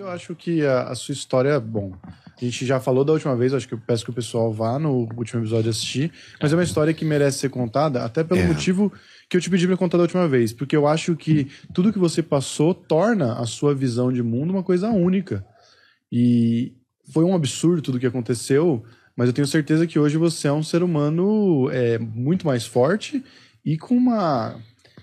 Eu acho que a, a sua história é bom. A gente já falou da última vez, acho que eu peço que o pessoal vá no último episódio assistir, mas é uma história que merece ser contada, até pelo é. motivo que eu te pedi para contar da última vez, porque eu acho que tudo que você passou torna a sua visão de mundo uma coisa única. E foi um absurdo tudo que aconteceu, mas eu tenho certeza que hoje você é um ser humano é, muito mais forte e com uma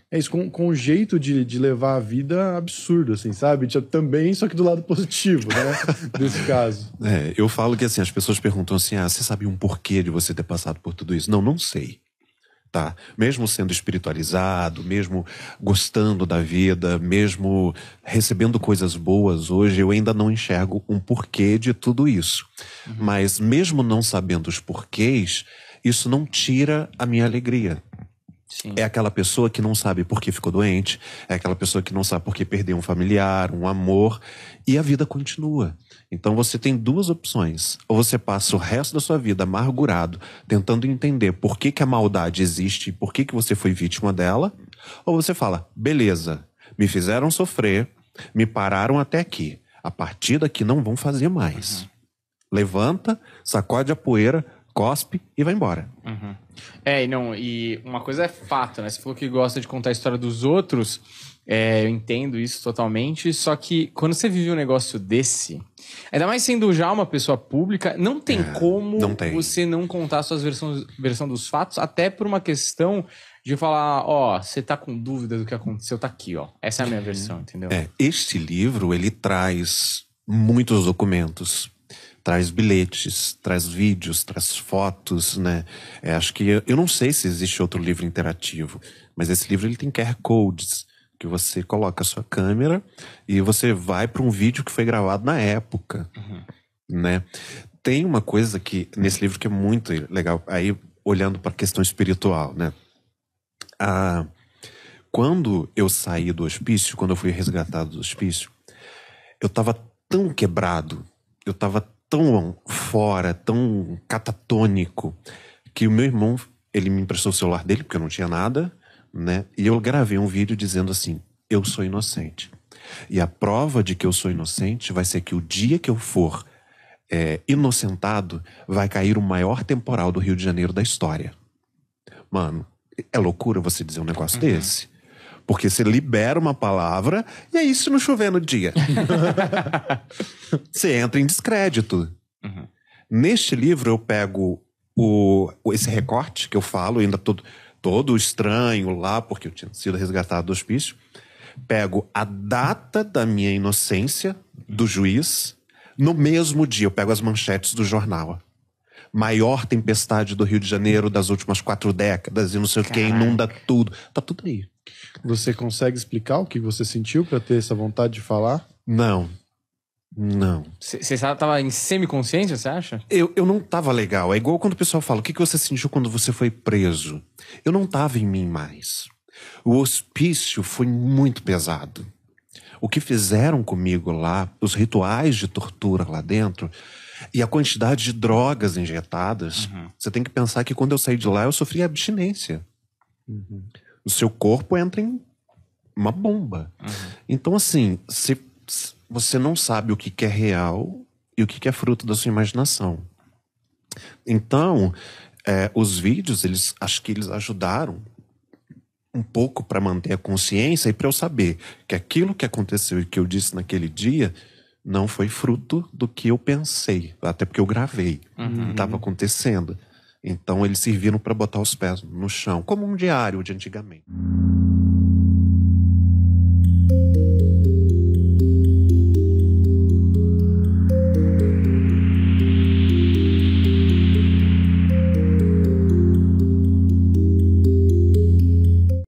é isso, com, com um jeito de, de levar a vida absurdo, assim, sabe? Também, só que do lado positivo, né? Desse caso. É, eu falo que assim, as pessoas perguntam assim: ah, você sabe um porquê de você ter passado por tudo isso? Não, não sei. Tá? Mesmo sendo espiritualizado, mesmo gostando da vida, mesmo recebendo coisas boas hoje, eu ainda não enxergo um porquê de tudo isso. Uhum. Mas mesmo não sabendo os porquês, isso não tira a minha alegria. Sim. É aquela pessoa que não sabe por que ficou doente, é aquela pessoa que não sabe por que perdeu um familiar, um amor, e a vida continua. Então você tem duas opções. Ou você passa o resto da sua vida amargurado, tentando entender por que, que a maldade existe e por que, que você foi vítima dela, ou você fala: beleza, me fizeram sofrer, me pararam até aqui. A partir daqui não vão fazer mais. Uhum. Levanta, sacode a poeira, cospe e vai embora. Uhum. É, e não, e uma coisa é fato, né? Você falou que gosta de contar a história dos outros, é, eu entendo isso totalmente, só que quando você vive um negócio desse, ainda mais sendo já uma pessoa pública, não tem é, como não tem. você não contar suas versões, versão dos fatos, até por uma questão de falar, ó, você tá com dúvida do que aconteceu, tá aqui, ó. Essa é a minha uhum. versão, entendeu? É, este livro, ele traz muitos documentos, traz bilhetes, traz vídeos, traz fotos, né? É, acho que eu, eu não sei se existe outro livro interativo, mas esse livro ele tem QR codes que você coloca a sua câmera e você vai para um vídeo que foi gravado na época, uhum. né? Tem uma coisa que nesse livro que é muito legal, aí olhando para a questão espiritual, né? Ah, quando eu saí do hospício, quando eu fui resgatado do hospício, eu estava tão quebrado, eu estava tão fora, tão catatônico, que o meu irmão, ele me emprestou o celular dele, porque eu não tinha nada, né? E eu gravei um vídeo dizendo assim: eu sou inocente. E a prova de que eu sou inocente vai ser que o dia que eu for é, inocentado, vai cair o maior temporal do Rio de Janeiro da história. Mano, é loucura você dizer um negócio uhum. desse. Porque você libera uma palavra e é isso no chover no dia, você entra em descrédito. Uhum. Neste livro, eu pego o, esse recorte que eu falo, ainda todo, todo estranho lá, porque eu tinha sido resgatado do hospício. Pego a data da minha inocência do juiz no mesmo dia. Eu pego as manchetes do jornal maior tempestade do Rio de Janeiro das últimas quatro décadas e não sei Caraca. o que, inunda tudo. Tá tudo aí. Você consegue explicar o que você sentiu para ter essa vontade de falar? Não. Não. Você estava em semiconsciência, você acha? Eu, eu não estava legal. É igual quando o pessoal fala: o que, que você sentiu quando você foi preso? Eu não estava em mim mais. O hospício foi muito pesado. O que fizeram comigo lá, os rituais de tortura lá dentro, e a quantidade de drogas injetadas, uhum. você tem que pensar que quando eu saí de lá eu sofri abstinência. Uhum o seu corpo entra em uma bomba. Uhum. Então, assim, se, se você não sabe o que, que é real e o que, que é fruto da sua imaginação. Então, é, os vídeos, eles acho que eles ajudaram um pouco para manter a consciência e para eu saber que aquilo que aconteceu e que eu disse naquele dia não foi fruto do que eu pensei, até porque eu gravei, estava uhum. acontecendo. Então eles serviram para botar os pés no chão, como um diário de antigamente.